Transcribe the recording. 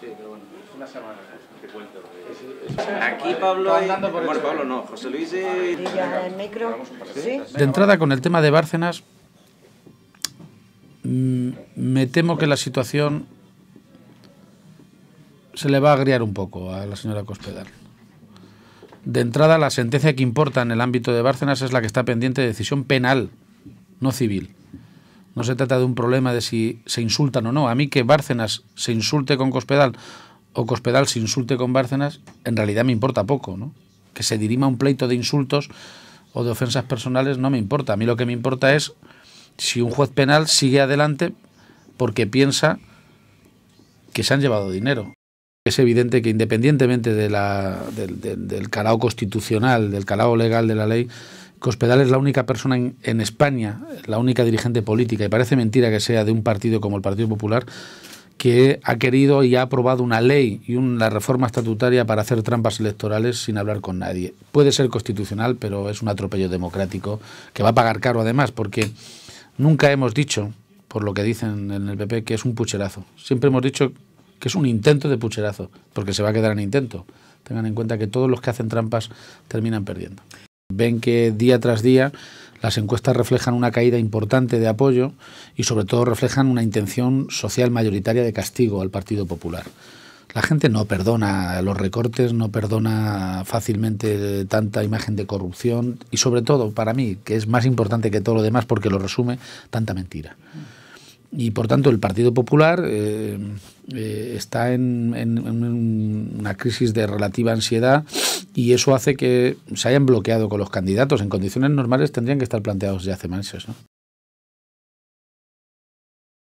Sí, pero bueno. Una semana. Eh. Aquí Pablo. Bueno, Pablo no, José Luis. De entrada, con el tema de Bárcenas, mm, me temo que la situación se le va a agriar un poco a la señora Cospedal. De entrada, la sentencia que importa en el ámbito de Bárcenas es la que está pendiente de decisión penal, no civil. No se trata de un problema de si se insultan o no. A mí que Bárcenas se insulte con Cospedal o Cospedal se insulte con Bárcenas, en realidad me importa poco, ¿no? Que se dirima un pleito de insultos o de ofensas personales no me importa. A mí lo que me importa es si un juez penal sigue adelante porque piensa que se han llevado dinero. Es evidente que independientemente de la, del, del, del calado constitucional, del calado legal de la ley, Cospedal es la única persona en, en, España, la única dirigente política, y parece mentira que sea de un partido como el Partido Popular, que ha querido y ha aprobado una ley y una reforma estatutaria para hacer trampas electorales sin hablar con nadie. Puede ser constitucional, pero es un atropello democrático que va a pagar caro además, porque nunca hemos dicho, por lo que dicen en el PP, que es un pucherazo. Siempre hemos dicho que es un intento de pucherazo, porque se va a quedar en intento. Tengan en cuenta que todos los que hacen trampas terminan perdiendo. Ven que día tras día las encuestas reflejan una caída importante de apoyo y sobre todo reflejan una intención social mayoritaria de castigo al Partido Popular. La gente no perdona los recortes, no perdona fácilmente tanta imagen de corrupción y sobre todo, para mí, que es más importante que todo lo demás porque lo resume, tanta mentira. Y por tanto el Partido Popular eh, eh, está en, en, una crisis de relativa ansiedad y eso hace que se hayan bloqueado con los candidatos. En condiciones normales tendrían que estar planteados ya hace meses. ¿no?